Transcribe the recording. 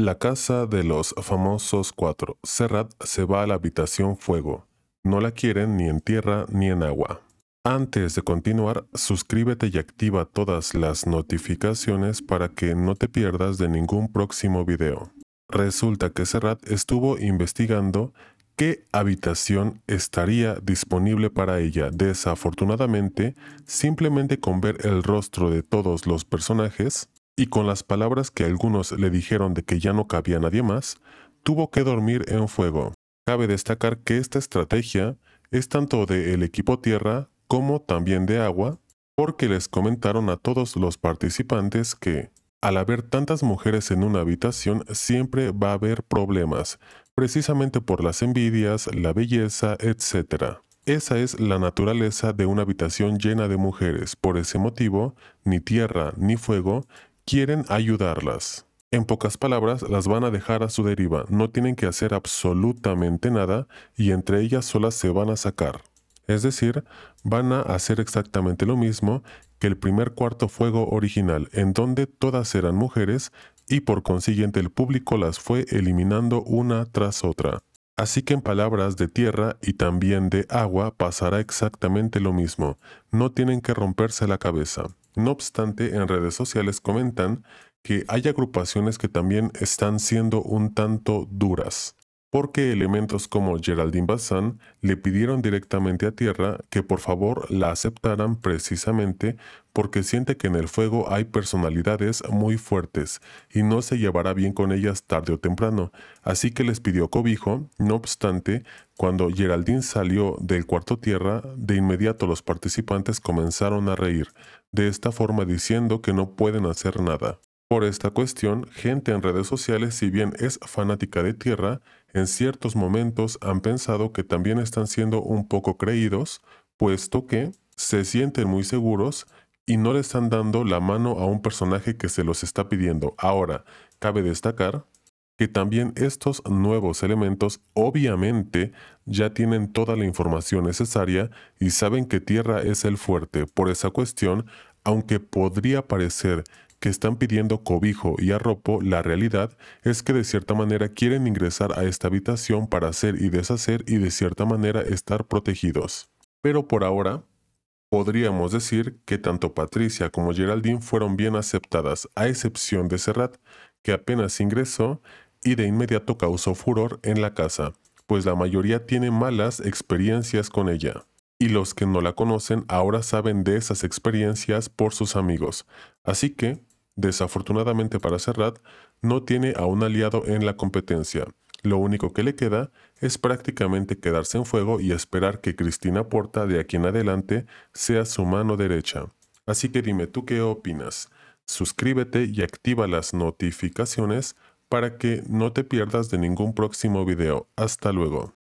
La casa de los famosos cuatro. Serrat se va a la habitación fuego. No la quieren ni en tierra ni en agua. Antes de continuar, suscríbete y activa todas las notificaciones para que no te pierdas de ningún próximo video. Resulta que Serrat estuvo investigando qué habitación estaría disponible para ella. Desafortunadamente, simplemente con ver el rostro de todos los personajes, y con las palabras que algunos le dijeron de que ya no cabía nadie más, tuvo que dormir en fuego. Cabe destacar que esta estrategia es tanto del el equipo tierra como también de agua, porque les comentaron a todos los participantes que, al haber tantas mujeres en una habitación, siempre va a haber problemas, precisamente por las envidias, la belleza, etc. Esa es la naturaleza de una habitación llena de mujeres. Por ese motivo, ni tierra ni fuego Quieren ayudarlas. En pocas palabras, las van a dejar a su deriva, no tienen que hacer absolutamente nada y entre ellas solas se van a sacar. Es decir, van a hacer exactamente lo mismo que el primer cuarto fuego original, en donde todas eran mujeres y por consiguiente el público las fue eliminando una tras otra. Así que en palabras de tierra y también de agua pasará exactamente lo mismo, no tienen que romperse la cabeza. No obstante, en redes sociales comentan que hay agrupaciones que también están siendo un tanto duras porque elementos como Geraldine Bazán le pidieron directamente a Tierra que por favor la aceptaran precisamente porque siente que en el fuego hay personalidades muy fuertes y no se llevará bien con ellas tarde o temprano, así que les pidió cobijo, no obstante, cuando Geraldine salió del cuarto Tierra, de inmediato los participantes comenzaron a reír, de esta forma diciendo que no pueden hacer nada. Por esta cuestión, gente en redes sociales, si bien es fanática de Tierra, en ciertos momentos han pensado que también están siendo un poco creídos, puesto que se sienten muy seguros y no le están dando la mano a un personaje que se los está pidiendo. Ahora, cabe destacar que también estos nuevos elementos obviamente ya tienen toda la información necesaria y saben que Tierra es el fuerte. Por esa cuestión, aunque podría parecer que están pidiendo cobijo y arropo, la realidad es que de cierta manera quieren ingresar a esta habitación para hacer y deshacer y de cierta manera estar protegidos. Pero por ahora, podríamos decir que tanto Patricia como Geraldine fueron bien aceptadas, a excepción de Serrat, que apenas ingresó y de inmediato causó furor en la casa, pues la mayoría tiene malas experiencias con ella y los que no la conocen ahora saben de esas experiencias por sus amigos. Así que Desafortunadamente para Serrat, no tiene a un aliado en la competencia. Lo único que le queda es prácticamente quedarse en fuego y esperar que Cristina Porta de aquí en adelante sea su mano derecha. Así que dime tú qué opinas. Suscríbete y activa las notificaciones para que no te pierdas de ningún próximo video. Hasta luego.